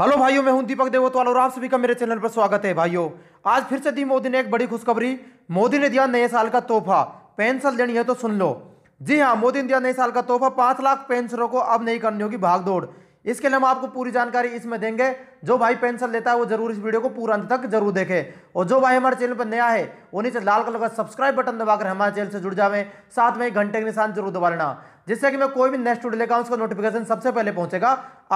hello भाइयों मैं हूं दीपक देवोत्वाल और आप सभी का मेरे चैनल पर स्वागत है भाइयों आज फिर से दी मोदी ने एक बड़ी खुशखबरी मोदी ने दिया नए साल का तोहफा पेंशन देनी है तो सुन लो जी हाँ मोदी ने दिया नए साल का तोहफा पांच लाख पेंशनों को अब नहीं करनी होगी भागदौड़ इसके लिए हम आपको पूरी जानकारी इसमें देंगे जो भाई पेंशन लेता है वो जरूर इस वीडियो को पूरा अंत तक जरूर देखें और जो भाई हमारे चैनल पर नया है वो नीचे लाल कलर का सब्सक्राइब बटन दबाकर हमारे चैनल से जुड़ जावे साथ में घंटे के निशान जरूर दबा लेना जिससे कि मैं कोई भी नेक्स्ट वीडियो लेगा उसका नोटिफिकेशन सबसे पहले पहुंचेगा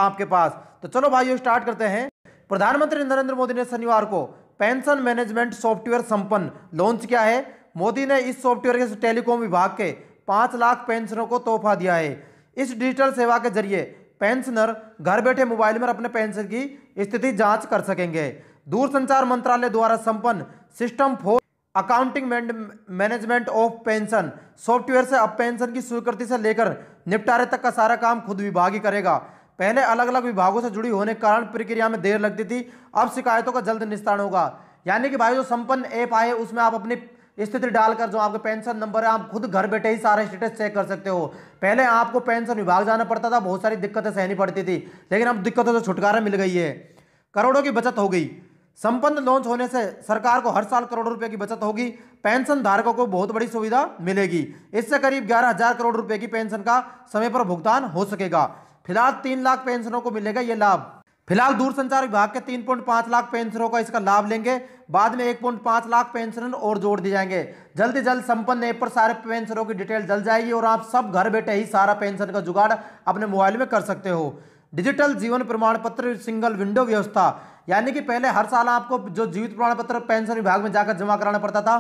आपके पास तो चलो भाई स्टार्ट करते हैं प्रधानमंत्री नरेंद्र मोदी ने शनिवार को पेंशन मैनेजमेंट सॉफ्टवेयर संपन्न लॉन्च किया है मोदी ने इस सॉफ्टवेयर के टेलीकॉम विभाग के पांच लाख पेंशनों को तोहफा दिया है इस डिजिटल सेवा के जरिए पेंशनर घर बैठे मोबाइल में अपने पेंशन की स्थिति जांच कर सकेंगे दूरसंचार मंत्रालय द्वारा संपन्न system for accounting management of pension software से अब पेंशन की स्वीकृति से लेकर निपटारे तक का सारा काम खुद विभाग ही करेगा पहले अलग अलग विभागों से जुड़ी होने के कारण प्रक्रिया में देर लगती थी अब शिकायतों का जल्द निस्तारण होगा यानी कि भाई जो संपन्न ऐप आए उसमें आप अपनी स्थिति डालकर जो आपके पेंशन नंबर है आप खुद घर बैठे ही सारा स्टेटस चेक कर सकते हो पहले आपको पेंशन विभाग जाना पड़ता था बहुत सारी दिक्कतें सहनी पड़ती थी लेकिन अब दिक्कतों से छुटकारा मिल गई है करोड़ों की बचत हो गई संपन्न लॉन्च होने से सरकार को हर साल करोड़ रुपए की बचत होगी पेंशन धारकों को बहुत बड़ी सुविधा मिलेगी इससे करीब ग्यारह हजार करोड़ रुपए की पेंशन का समय पर भुगतान हो सकेगा फिलहाल तीन लाख पेंशनों को मिलेगा ये लाभ फिलहाल दूरसंचार विभाग के 3.5 लाख पेंशनरों का इसका लाभ लेंगे बाद में 1.5 लाख पेंशनर और जोड़ दिए जाएंगे जल्द जल्द संपन्न ऐप पर सारे पेंशनरों की डिटेल जल जाएगी और आप सब घर बैठे ही सारा पेंशन का जुगाड़ अपने मोबाइल में कर सकते हो डिजिटल जीवन प्रमाण पत्र सिंगल विंडो व्यवस्था यानी कि पहले हर साल आपको जो जीवित प्रमाण पत्र पेंशन विभाग में जाकर जमा कराना पड़ता था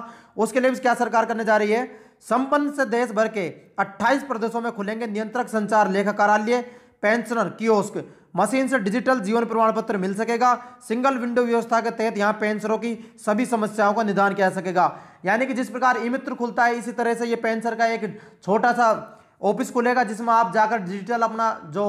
उसके लिए भी क्या सरकार करने जा रही है संपन्न से देश भर के 28 प्रदेशों में खुलेंगे नियंत्रक संचार लेखा कार्यालय पेंशनर कियोस्क मशीन से डिजिटल जीवन प्रमाण पत्र मिल सकेगा सिंगल विंडो व्यवस्था के तहत यहाँ पेंशनों की सभी समस्याओं का निदान किया सकेगा यानी कि जिस प्रकार ई मित्र खुलता है इसी तरह से ये पेंशन का एक छोटा सा ऑफिस खुलेगा जिसमें आप जाकर डिजिटल अपना जो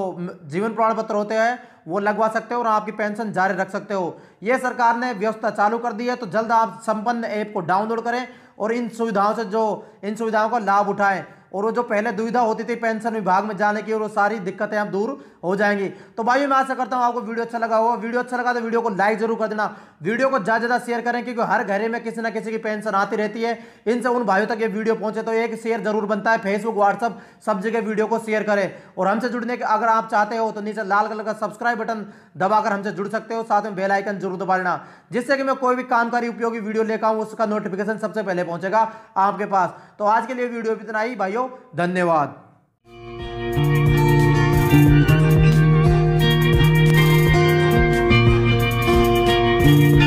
जीवन प्रमाण पत्र होते हैं वो लगवा सकते हो और आपकी पेंशन जारी रख सकते हो ये सरकार ने व्यवस्था चालू कर दी है तो जल्द आप संपन्न ऐप को डाउनलोड करें और इन सुविधाओं से जो इन सुविधाओं का लाभ उठाएं और वो जो पहले दुविधा होती थी पेंशन विभाग में जाने की और वो सारी दिक्कतें अब दूर हो जाएंगी तो भाई मैं आशा करता हूँ आपको वीडियो अच्छा लगा होगा वीडियो अच्छा लगा तो वीडियो को लाइक जरूर कर देना वीडियो को ज़्यादा ज़्यादा शेयर करें क्योंकि हर घरे में किसी ना किसी की पेंशन आती रहती है इनसे उन भाइयों तक ये वीडियो पहुंचे तो एक शेयर जरूर बनता है फेसबुक व्हाट्सअप सब जगह वीडियो को शेयर करें और हमसे जुड़ने के अगर आप चाहते हो तो नीचे लाल कलर का सब्सक्राइब बटन दबाकर हमसे जुड़ सकते हो साथ में बेल आइकन जरूर दबा लेना जिससे कि मैं कोई भी कामकारी उपयोगी वीडियो लेकर आऊँ उसका नोटिफिकेशन सबसे पहले पहुंचेगा आपके पास तो आज के लिए वीडियो इतना ही भाई भाइयों धन्यवाद thank you